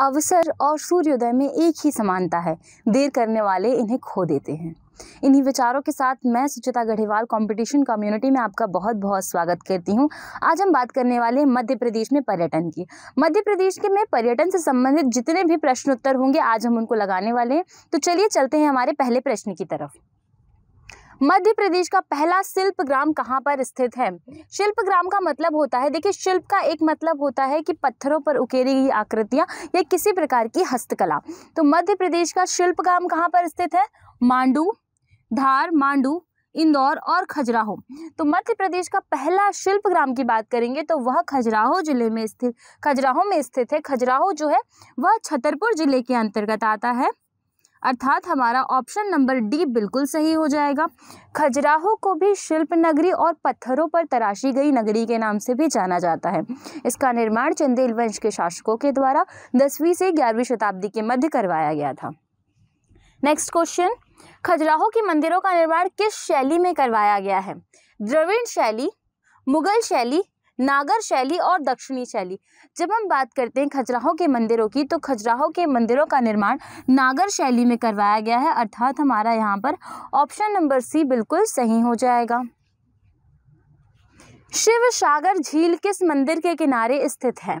अवसर और सूर्योदय में एक ही समानता है देर करने वाले इन्हें खो देते हैं इन्हीं विचारों के साथ मैं सुचिता गढ़ेवाल कंपटीशन कम्युनिटी में आपका बहुत बहुत स्वागत करती हूं आज हम बात करने वाले हैं मध्य प्रदेश में पर्यटन की मध्य प्रदेश के में पर्यटन से संबंधित जितने भी प्रश्न उत्तर होंगे आज हम उनको लगाने वाले हैं तो चलिए चलते हैं हमारे पहले प्रश्न की तरफ मध्य प्रदेश का पहला शिल्प ग्राम कहाँ पर स्थित है शिल्प ग्राम का मतलब होता है देखिए शिल्प का एक मतलब होता है कि पत्थरों पर उकेरी गई आकृतियाँ या किसी प्रकार की हस्तकला तो मध्य प्रदेश का शिल्प ग्राम कहाँ पर स्थित है मांडू धार मांडू इंदौर और खजुराहो तो मध्य प्रदेश का पहला शिल्प ग्राम की बात करेंगे तो वह खजुराहो जिले में स्थित खजुराहो में स्थित है खजुराहो जो है वह छतरपुर जिले के अंतर्गत आता है अर्थात हमारा ऑप्शन नंबर डी बिल्कुल सही हो जाएगा खजुराहो को भी शिल्प नगरी और पत्थरों पर तराशी गई नगरी के नाम से भी जाना जाता है इसका निर्माण चंदेल वंश के शासकों के द्वारा दसवीं से ग्यारहवीं शताब्दी के मध्य करवाया गया था नेक्स्ट क्वेश्चन खजुराहो के मंदिरों का निर्माण किस शैली में करवाया गया है द्रविड़ शैली मुगल शैली नागर शैली और दक्षिणी शैली जब हम बात करते हैं खजुराहो के मंदिरों की तो खजुराहो के मंदिरों का निर्माण नागर शैली में करवाया गया है अर्थात हमारा यहाँ पर ऑप्शन नंबर सी बिल्कुल सही हो जाएगा शिव सागर झील किस मंदिर के किनारे स्थित है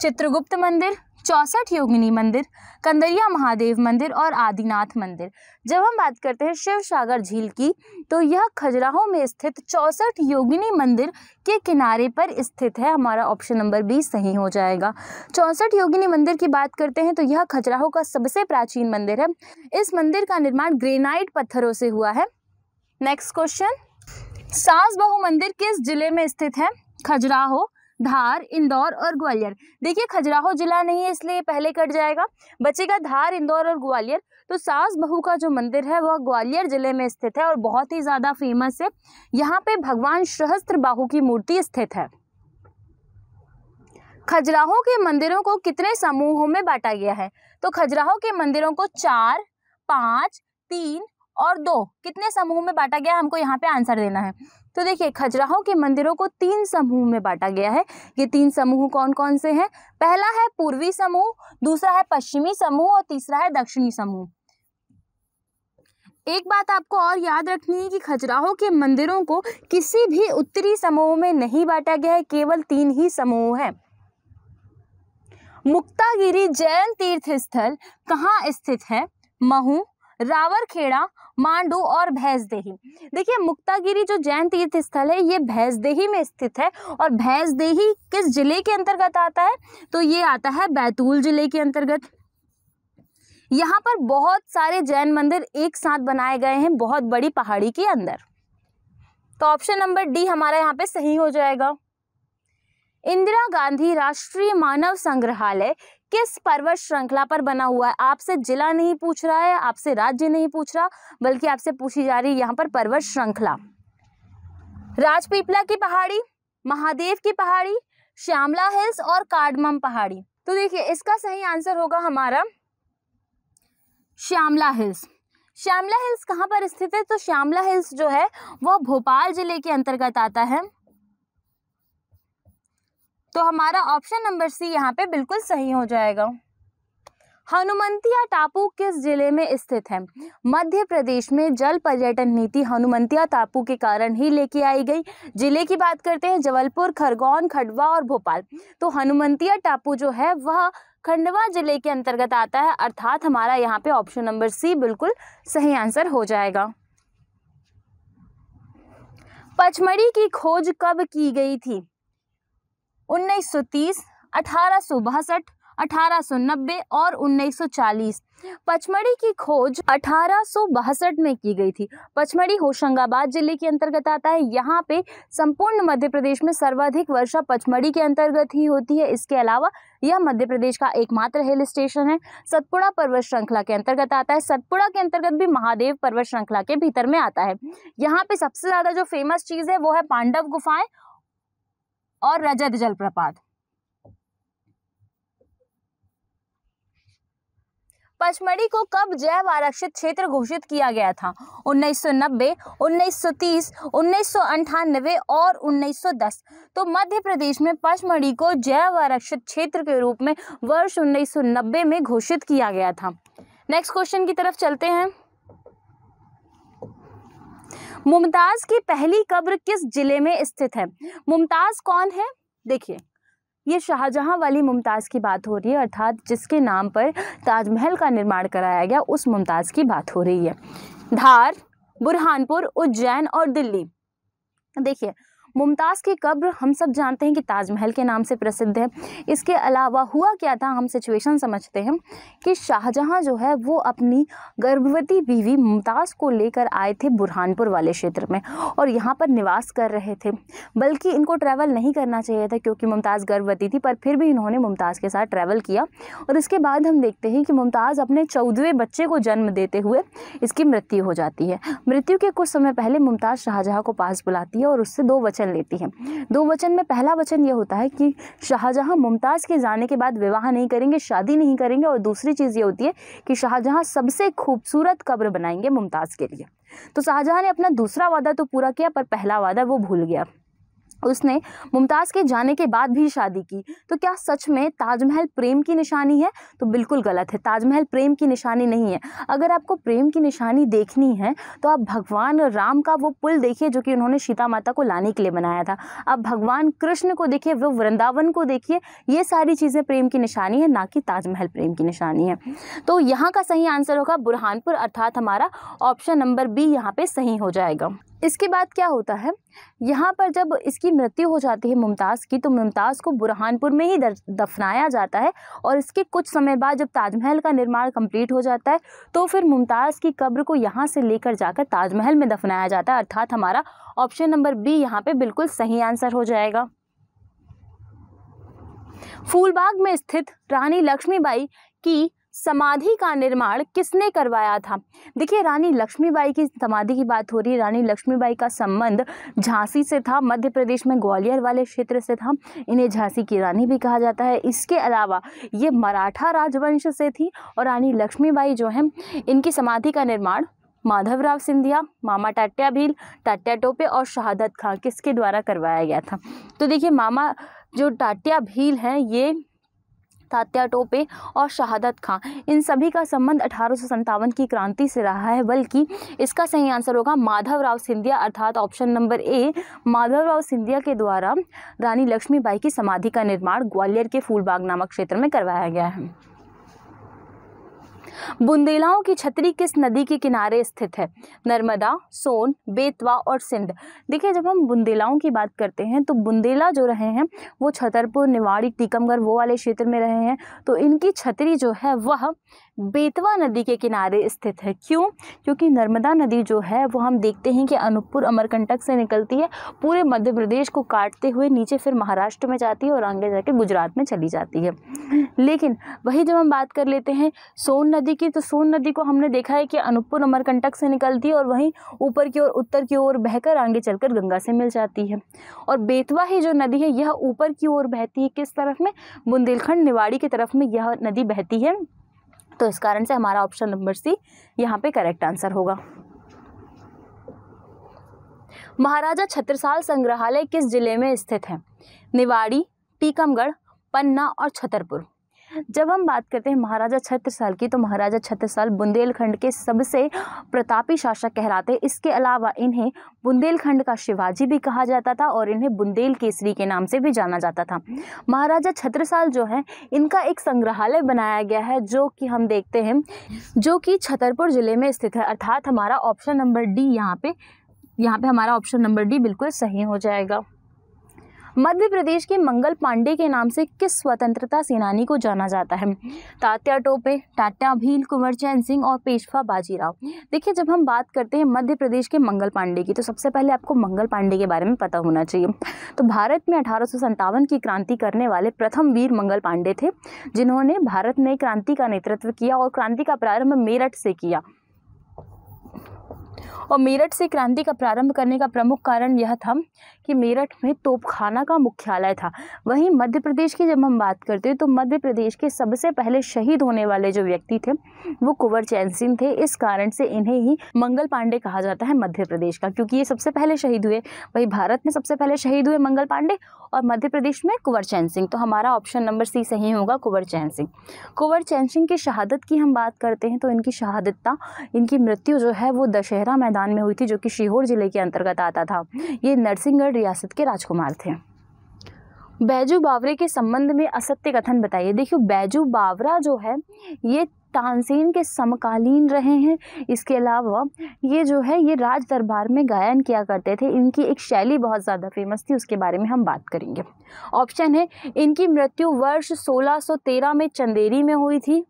चित्रगुप्त मंदिर चौसठ योगिनी मंदिर कंदरिया महादेव मंदिर और आदिनाथ मंदिर जब हम बात करते हैं शिव सागर झील की तो यह खजुराहो में स्थित चौसठ योगिनी मंदिर के किनारे पर स्थित है हमारा ऑप्शन नंबर बी सही हो जाएगा चौसठ योगिनी मंदिर की बात करते हैं तो यह खजुराहो का सबसे प्राचीन मंदिर है इस मंदिर का निर्माण ग्रेनाइट पत्थरों से हुआ है नेक्स्ट क्वेश्चन सास बहु मंदिर किस जिले में स्थित है खजुराहो धार इंदौर और ग्वालियर देखिए खजुराहो जिला नहीं है इसलिए पहले कट जाएगा बचेगा धार इंदौर और ग्वालियर तो सास बहू का जो मंदिर है वह ग्वालियर जिले में स्थित है और बहुत ही ज़्यादा फेमस है यहाँ पे भगवान सहस्त्र बाहू की मूर्ति स्थित है खजुराहो के मंदिरों को कितने समूहों में बांटा गया है तो खजुराहो के मंदिरों को चार पाँच तीन और दो कितने समूह में बांटा गया हमको यहाँ पे आंसर देना है तो देखिए खजुराहो के मंदिरों को तीन समूह में बांटा गया है ये तीन समूह कौन कौन से हैं पहला है पूर्वी समूह दूसरा है पश्चिमी समूह और तीसरा है दक्षिणी समूह एक बात आपको और याद रखनी है कि खजुराहो के मंदिरों को किसी भी उत्तरी समूह में नहीं बांटा गया है केवल तीन ही समूह है मुक्तागिरी जैन तीर्थ स्थल कहाँ स्थित है महू रावरखेड़ा मांडू और भैंसदेही देखिए मुक्तागिरी जो जैन तीर्थ स्थल है ये भैंसदेही में स्थित है और भैंसदेही किस जिले के अंतर्गत आता है तो ये आता है बैतूल जिले के अंतर्गत यहाँ पर बहुत सारे जैन मंदिर एक साथ बनाए गए हैं बहुत बड़ी पहाड़ी के अंदर तो ऑप्शन नंबर डी हमारा यहाँ पे सही हो जाएगा इंदिरा गांधी राष्ट्रीय मानव संग्रहालय किस पर्वत श्रृंखला पर बना हुआ है आपसे जिला नहीं पूछ रहा है आपसे राज्य नहीं पूछ रहा बल्कि आपसे पूछी जा रही है यहाँ पर पर्वत श्रृंखला राजपीपला की पहाड़ी महादेव की पहाड़ी श्यामला हिल्स और कार्डमम पहाड़ी तो देखिए इसका सही आंसर होगा हमारा श्यामला हिल्स श्यामला हिल्स कहाँ पर स्थित है तो श्यामला हिल्स जो है वह भोपाल जिले के अंतर्गत आता है तो हमारा ऑप्शन नंबर सी यहाँ पे बिल्कुल सही हो जाएगा हनुमंतिया टापू किस जिले में स्थित है मध्य प्रदेश में जल पर्यटन नीति हनुमंतिया टापू के कारण ही लेके आई गई जिले की बात करते हैं जबलपुर खरगोन खंडवा और भोपाल तो हनुमंतिया टापू जो है वह खंडवा जिले के अंतर्गत आता है अर्थात हमारा यहाँ पे ऑप्शन नंबर सी बिल्कुल सही आंसर हो जाएगा पचमढ़ी की खोज कब की गई थी उन्नीस सौ तीस अठारह सौ 1890 और 1940 पचमढ़ी की खोज अठारह में की गई थी पचमढ़ी होशंगाबाद जिले के अंतर्गत आता है यहाँ पे संपूर्ण मध्य प्रदेश में सर्वाधिक वर्षा पचमढ़ी के अंतर्गत ही होती है इसके अलावा यह मध्य प्रदेश का एकमात्र हिल स्टेशन है सतपुड़ा पर्वत श्रृंखला के अंतर्गत आता है सतपुड़ा के अंतर्गत भी महादेव पर्वत श्रृंखला के भीतर में आता है यहाँ पे सबसे ज़्यादा जो फेमस चीज़ है वो है पांडव गुफाएं और रजत जलप्रपात पचमढ़ी को कब जैव आरक्षित क्षेत्र घोषित किया गया था 1990, 1930, 1998 और 1910। तो मध्य प्रदेश में पचमढ़ी को जैव आरक्षित क्षेत्र के रूप में वर्ष 1990 में घोषित किया गया था नेक्स्ट क्वेश्चन की तरफ चलते हैं मुमताज की पहली कब्र किस जिले में स्थित है मुमताज कौन है देखिए ये शाहजहां वाली मुमताज़ की बात हो रही है अर्थात जिसके नाम पर ताजमहल का निर्माण कराया गया उस मुमताज़ की बात हो रही है धार बुरहानपुर उज्जैन और दिल्ली देखिए मुमताज़ की कब्र हम सब जानते हैं कि ताजमहल के नाम से प्रसिद्ध है इसके अलावा हुआ क्या था हम सिचुएशन समझते हैं कि शाहजहाँ जो है वो अपनी गर्भवती बीवी मुमताज़ को लेकर आए थे बुरहानपुर वाले क्षेत्र में और यहाँ पर निवास कर रहे थे बल्कि इनको ट्रैवल नहीं करना चाहिए था क्योंकि मुमताज़ गर्भवती थी पर फिर भी इन्होंने मुमताज़ के साथ ट्रैवल किया और इसके बाद हम देखते हैं कि मुमताज़ अपने चौदहवें बच्चे को जन्म देते हुए इसकी मृत्यु हो जाती है मृत्यु के कुछ समय पहले मुमताज़ शाहजहाँ को पास बुलाती है और उससे दो वचन वचन लेती है दो वचन में पहला वचन यह होता है कि शाहजहाँ मुमताज़ के जाने के बाद विवाह नहीं करेंगे शादी नहीं करेंगे और दूसरी चीज़ ये होती है कि शाहजहाँ सबसे खूबसूरत कब्र बनाएंगे मुमताज़ के लिए तो शाहजहाँ ने अपना दूसरा वादा तो पूरा किया पर पहला वादा वो भूल गया उसने मुमताज़ के जाने के बाद भी शादी की तो क्या सच में ताजमहल प्रेम की निशानी है तो बिल्कुल गलत है ताजमहल प्रेम की निशानी नहीं है अगर आपको प्रेम की निशानी देखनी है तो आप भगवान राम का वो पुल देखिए जो कि उन्होंने सीता माता को लाने के लिए बनाया था आप भगवान कृष्ण को देखिए वो वृंदावन को देखिए ये सारी चीज़ें प्रेम की निशानी है ना कि ताजमहल प्रेम की निशानी है तो यहाँ का सही आंसर होगा बुरहानपुर अर्थात हमारा ऑप्शन नंबर बी यहाँ पर सही हो जाएगा इसके बाद क्या होता है यहाँ पर जब इसकी मृत्यु हो जाती है मुमताज़ की तो मुमताज़ को बुरहानपुर में ही दफनाया जाता है और इसके कुछ समय बाद जब ताजमहल का निर्माण कंप्लीट हो जाता है तो फिर मुमताज़ की कब्र को यहाँ से लेकर जाकर ताजमहल में दफनाया जाता है अर्थात हमारा ऑप्शन नंबर बी यहाँ पर बिल्कुल सही आंसर हो जाएगा फूलबाग में स्थित रानी लक्ष्मीबाई की समाधि का निर्माण किसने करवाया था देखिए रानी लक्ष्मीबाई की समाधि की बात हो रही है रानी लक्ष्मीबाई का संबंध झांसी से था मध्य प्रदेश में ग्वालियर वाले क्षेत्र से था इन्हें झांसी की रानी भी कहा जाता है इसके अलावा ये मराठा राजवंश से थी और रानी लक्ष्मीबाई जो है इनकी समाधि का निर्माण माधवराव सिंधिया मामा टाट्या भील टाट्या टोपे और शहादत खां किसके द्वारा करवाया गया था तो देखिए मामा जो टाट्या भील हैं ये तात्या टोपे और शहादत खां इन सभी का संबंध अठारह की क्रांति से रहा है बल्कि इसका सही आंसर होगा माधवराव सिंधिया अर्थात option number A Madhavrao Scindia के द्वारा रानी लक्ष्मीबाई की समाधि का निर्माण ग्वालियर के फूलबाग नामक क्षेत्र में करवाया गया है बुंदेलाओं की छतरी किस नदी के किनारे स्थित है नर्मदा सोन बेतवा और सिंध देखिए जब हम बुंदेलाओं की बात करते हैं तो बुंदेला जो रहे हैं वो छतरपुर निवाड़ी टीकमगढ़ वो वाले क्षेत्र में रहे हैं तो इनकी छतरी जो है वह बेतवा नदी के किनारे स्थित है क्यों क्योंकि नर्मदा नदी जो है वो हम देखते हैं कि अनूपपुर अमरकंटक से निकलती है पूरे मध्य प्रदेश को काटते हुए नीचे फिर महाराष्ट्र में जाती है और आगे जाके गुजरात में चली जाती है लेकिन वही जब हम बात कर लेते हैं सोन नदी की तो सोन नदी को हमने देखा है कि अनूपपुर अमरकंटक से निकलती है और वहीं ऊपर की ओर उत्तर की ओर बहकर आगे चलकर गंगा से मिल जाती है और बेतवा ही जो नदी है यह ऊपर की ओर बहती है किस तरफ में बुंदेलखंड निवाड़ी की तरफ में यह नदी बहती है तो इस कारण से हमारा ऑप्शन नंबर सी यहाँ पे करेक्ट आंसर होगा महाराजा छत्रसाल संग्रहालय किस जिले में स्थित है निवाड़ी टीकमगढ़ पन्ना और छतरपुर जब हम बात करते हैं महाराजा छत्रसाल की तो महाराजा छत्रसाल बुंदेलखंड के सबसे प्रतापी शासक कहलाते हैं इसके अलावा इन्हें बुंदेलखंड का शिवाजी भी कहा जाता था और इन्हें बुंदेल केसरी के नाम से भी जाना जाता था महाराजा छत्रसाल जो है इनका एक संग्रहालय बनाया गया है जो कि हम देखते हैं जो कि छतरपुर ज़िले में स्थित है अर्थात हमारा ऑप्शन नंबर डी यहाँ पे यहाँ पे हमारा ऑप्शन नंबर डी बिल्कुल सही हो जाएगा मध्य प्रदेश के मंगल पांडे के नाम से किस स्वतंत्रता सेनानी को जाना जाता है तात्या टोपे टाटा भील कुंवर चैन सिंह और पेशवा बाजीराव देखिए जब हम बात करते हैं मध्य प्रदेश के मंगल पांडे की तो सबसे पहले आपको मंगल पांडे के बारे में पता होना चाहिए तो भारत में अठारह की क्रांति करने वाले प्रथम वीर मंगल पांडे थे जिन्होंने भारत में क्रांति का नेतृत्व किया और क्रांति का प्रारंभ मेरठ से किया और मेरठ से क्रांति का प्रारंभ करने का प्रमुख कारण यह था कि मेरठ में तोपखाना का मुख्यालय था वहीं मध्य प्रदेश की जब हम बात करते हैं तो मध्य प्रदेश के सबसे पहले शहीद होने वाले जो व्यक्ति थे वो कुंवर चैन सिंह थे इस कारण से इन्हें ही मंगल पांडे कहा जाता है मध्य प्रदेश का क्योंकि ये सबसे पहले शहीद हुए वही भारत में सबसे पहले शहीद हुए मंगल पांडे और मध्य प्रदेश में कुंवर चैन सिंह तो हमारा ऑप्शन नंबर सी सही होगा कुंवर चैन सिंह कुंवर चैन सिंह की शहादत की हम बात करते हैं तो इनकी शहादतता इनकी मृत्यु जो है वो दशहरा मैदान में हुई थी जो कि सीहोर जिले के अंतर्गत आता था ये नरसिंहगढ़ रियासत के राजकुमार थे बैजू बावरे के संबंध में असत्य कथन बताइए देखियो बैजू बावरा जो है ये तानसेन के समकालीन रहे हैं इसके अलावा ये जो है ये राज दरबार में गायन किया करते थे इनकी एक शैली बहुत ज़्यादा फेमस थी उसके बारे में हम बात करेंगे ऑप्शन है इनकी मृत्यु वर्ष 1613 में चंदेरी में हुई थी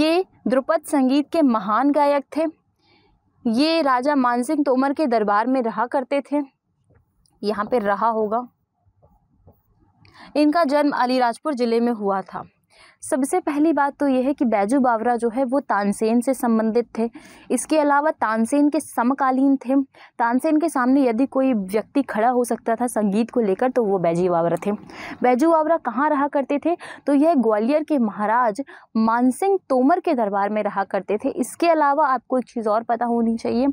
ये द्रुपद संगीत के महान गायक थे ये राजा मानसिंह तोमर के दरबार में रहा करते थे यहाँ पे रहा होगा इनका जन्म अलीराजपुर ज़िले में हुआ था सबसे पहली बात तो यह है कि बैजू बावरा जो है वो तानसेन से संबंधित थे इसके अलावा तानसेन के समकालीन थे तानसेन के सामने यदि कोई व्यक्ति खड़ा हो सकता था संगीत को लेकर तो वो बैजू बावरा थे बैजू बावरा कहाँ रहा करते थे तो यह ग्वालियर के महाराज मानसिंह तोमर के दरबार में रहा करते थे इसके अलावा आपको एक चीज़ और पता होनी चाहिए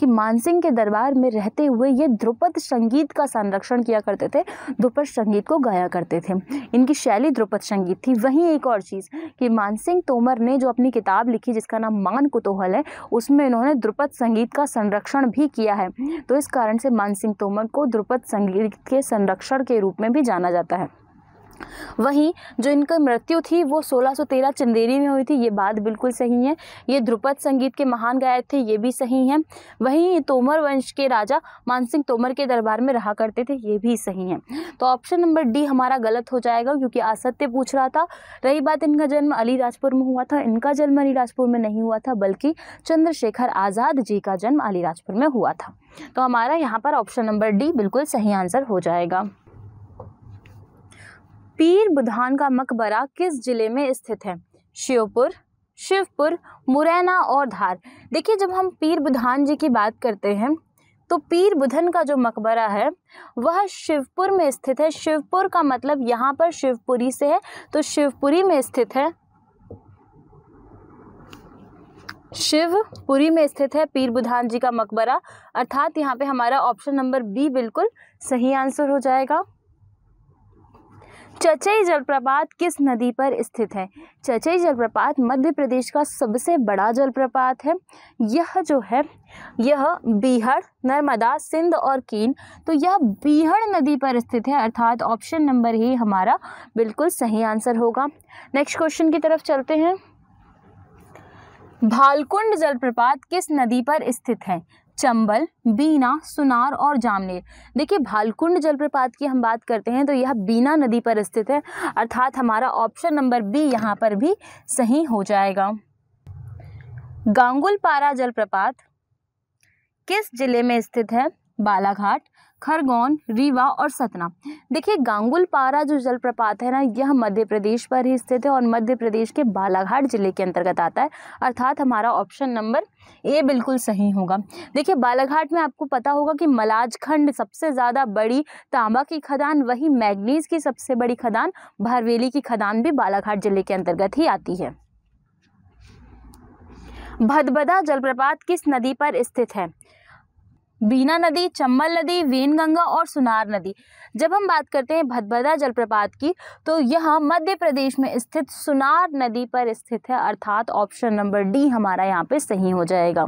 कि मानसिंह के दरबार में रहते हुए ये ध्रुपद संगीत का संरक्षण किया करते थे ध्रुपद संगीत को गाया करते थे इनकी शैली ध्रुपद संगीत थी वहीं एक और और चीज़ कि मानसिंह तोमर ने जो अपनी किताब लिखी जिसका नाम मान कुतूहल है उसमें इन्होंने द्रुपद संगीत का संरक्षण भी किया है तो इस कारण से मानसिंह तोमर को द्रुपद संगीत के संरक्षण के रूप में भी जाना जाता है वहीं जो इनकी मृत्यु थी वो 1613 चंदेरी में हुई थी ये बात बिल्कुल सही है ये ध्रुपद संगीत के महान गायक थे ये भी सही है वहीं तोमर वंश के राजा मानसिंह तोमर के दरबार में रहा करते थे ये भी सही है तो ऑप्शन नंबर डी हमारा गलत हो जाएगा क्योंकि असत्य पूछ रहा था रही बात इनका जन्म अलीराजपुर में हुआ था इनका जन्म अलीराजपुर में नहीं हुआ था बल्कि चंद्रशेखर आज़ाद जी का जन्म अलीराजपुर में हुआ था तो हमारा यहाँ पर ऑप्शन नंबर डी बिल्कुल सही आंसर हो जाएगा पीर बुधान का मकबरा किस जिले में स्थित है श्योपुर शिवपुर मुरैना और धार देखिए जब हम पीर बुधान जी की बात करते हैं तो पीर बुधन का जो मकबरा है वह शिवपुर में स्थित है शिवपुर का मतलब यहाँ पर शिवपुरी से है तो शिवपुरी में स्थित है शिवपुरी में स्थित है पीर बुधान जी का मकबरा अर्थात यहाँ पे हमारा ऑप्शन नंबर बी बिल्कुल सही आंसर हो जाएगा चचई जलप्रपात किस नदी पर स्थित है चचई जलप्रपात मध्य प्रदेश का सबसे बड़ा जलप्रपात है यह जो है यह बीहड़ नर्मदा सिंध और कीन तो यह बीहड़ नदी पर स्थित है अर्थात ऑप्शन नंबर ही हमारा बिल्कुल सही आंसर होगा नेक्स्ट क्वेश्चन की तरफ चलते हैं भालकुंड जलप्रपात किस नदी पर स्थित है चंबल बीना सुनार और जामनेर देखिए भालकुंड जलप्रपात की हम बात करते हैं तो यह बीना नदी पर स्थित है अर्थात हमारा ऑप्शन नंबर बी यहाँ पर भी सही हो जाएगा गांगुलपारा जलप्रपात किस जिले में स्थित है बालाघाट खरगोन रीवा और सतना देखिए गांगुलपारा जो जलप्रपात है ना यह मध्य प्रदेश पर ही स्थित है और मध्य प्रदेश के बालाघाट जिले के अंतर्गत आता है अर्थात हमारा ऑप्शन नंबर ए बिल्कुल सही होगा देखिए बालाघाट में आपको पता होगा कि मलाजखंड सबसे ज़्यादा बड़ी तांबा की खदान वही मैगनीज की सबसे बड़ी खदान भारवेली की खदान भी बालाघाट जिले के अंतर्गत ही आती है भदभदा जलप्रपात किस नदी पर स्थित है बीना नदी चंबल नदी वेनगंगा और सुनार नदी जब हम बात करते हैं भदभदा जलप्रपात की तो यह मध्य प्रदेश में स्थित सुनार नदी पर स्थित है अर्थात ऑप्शन नंबर डी हमारा यहाँ पे सही हो जाएगा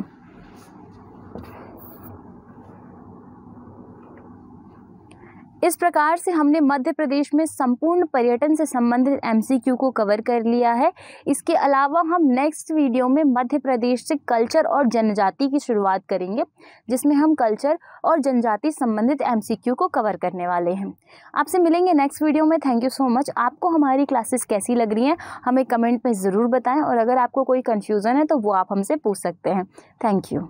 इस प्रकार से हमने मध्य प्रदेश में संपूर्ण पर्यटन से संबंधित एमसीक्यू को कवर कर लिया है इसके अलावा हम नेक्स्ट वीडियो में मध्य प्रदेश से कल्चर और जनजाति की शुरुआत करेंगे जिसमें हम कल्चर और जनजाति संबंधित एमसीक्यू को कवर करने वाले हैं आपसे मिलेंगे नेक्स्ट वीडियो में थैंक यू सो मच आपको हमारी क्लासेस कैसी लग रही हैं हमें कमेंट में ज़रूर बताएँ और अगर आपको कोई कन्फ्यूज़न है तो वो आप हमसे पूछ सकते हैं थैंक यू